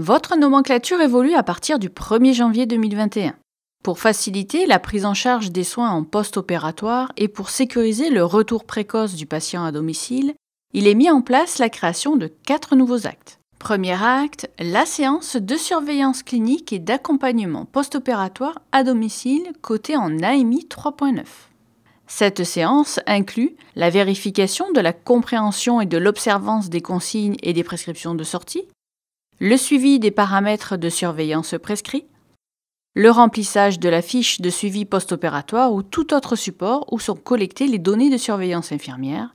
Votre nomenclature évolue à partir du 1er janvier 2021 pour faciliter la prise en charge des soins en post-opératoire et pour sécuriser le retour précoce du patient à domicile, il est mis en place la création de quatre nouveaux actes. Premier acte, la séance de surveillance clinique et d'accompagnement post-opératoire à domicile cotée en AMI 3.9. Cette séance inclut la vérification de la compréhension et de l'observance des consignes et des prescriptions de sortie, le suivi des paramètres de surveillance prescrits, le remplissage de la fiche de suivi post-opératoire ou tout autre support où sont collectées les données de surveillance infirmière,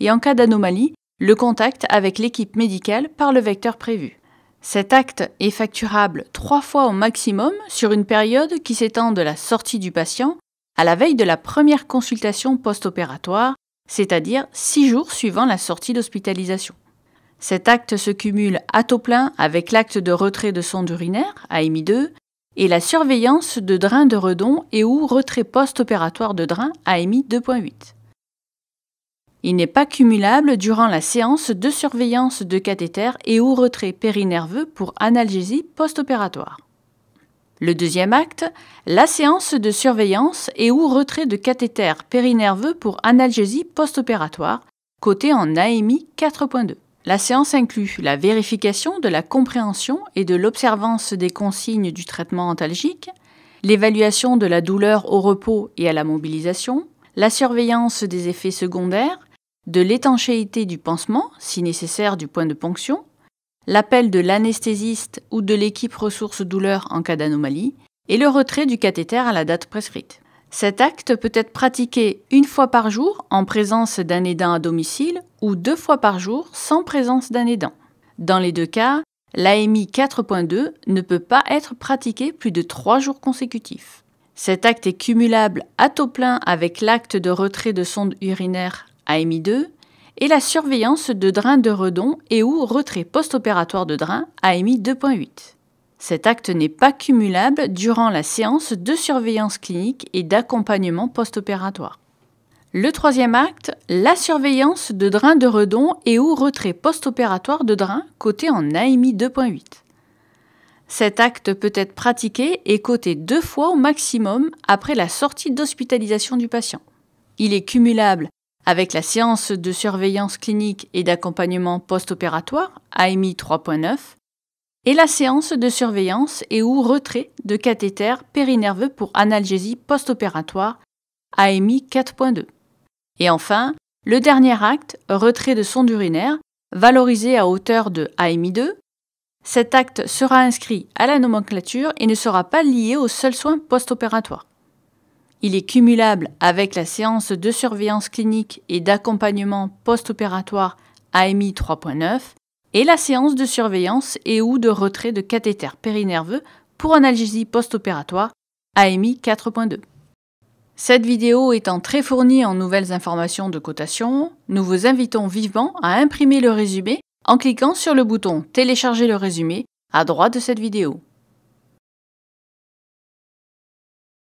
et en cas d'anomalie, le contact avec l'équipe médicale par le vecteur prévu. Cet acte est facturable trois fois au maximum sur une période qui s'étend de la sortie du patient à la veille de la première consultation post-opératoire, c'est-à-dire six jours suivant la sortie d'hospitalisation. Cet acte se cumule à taux plein avec l'acte de retrait de sonde urinaire, AMI2, et la surveillance de drain de redon et ou retrait post-opératoire de drain, AMI 2.8. Il n'est pas cumulable durant la séance de surveillance de cathéter et ou retrait périnerveux pour analgésie post-opératoire. Le deuxième acte, la séance de surveillance et ou retrait de cathéter périnerveux pour analgésie post-opératoire, coté en AMI 4.2. La séance inclut la vérification de la compréhension et de l'observance des consignes du traitement antalgique, l'évaluation de la douleur au repos et à la mobilisation, la surveillance des effets secondaires, de l'étanchéité du pansement, si nécessaire du point de ponction, l'appel de l'anesthésiste ou de l'équipe ressources douleur en cas d'anomalie, et le retrait du cathéter à la date prescrite. Cet acte peut être pratiqué une fois par jour en présence d'un aidant à domicile ou deux fois par jour sans présence d'un aidant. Dans les deux cas, l'AMI 4.2 ne peut pas être pratiqué plus de trois jours consécutifs. Cet acte est cumulable à taux plein avec l'acte de retrait de sonde urinaire AMI 2 et la surveillance de drain de redon et ou retrait post-opératoire de drain AMI 2.8. Cet acte n'est pas cumulable durant la séance de surveillance clinique et d'accompagnement post-opératoire. Le troisième acte, la surveillance de drain de redon et ou retrait post-opératoire de drain coté en AMI 2.8. Cet acte peut être pratiqué et coté deux fois au maximum après la sortie d'hospitalisation du patient. Il est cumulable avec la séance de surveillance clinique et d'accompagnement post-opératoire AMI 3.9 et la séance de surveillance et ou retrait de cathéter périnerveux pour analgésie post-opératoire, AMI 4.2. Et enfin, le dernier acte, retrait de sonde urinaire, valorisé à hauteur de AMI 2. Cet acte sera inscrit à la nomenclature et ne sera pas lié au seul soin post opératoire Il est cumulable avec la séance de surveillance clinique et d'accompagnement post-opératoire AMI 3.9 et la séance de surveillance et ou de retrait de cathéter périnerveux pour analgésie post-opératoire AMI 4.2. Cette vidéo étant très fournie en nouvelles informations de cotation, nous vous invitons vivement à imprimer le résumé en cliquant sur le bouton Télécharger le résumé à droite de cette vidéo.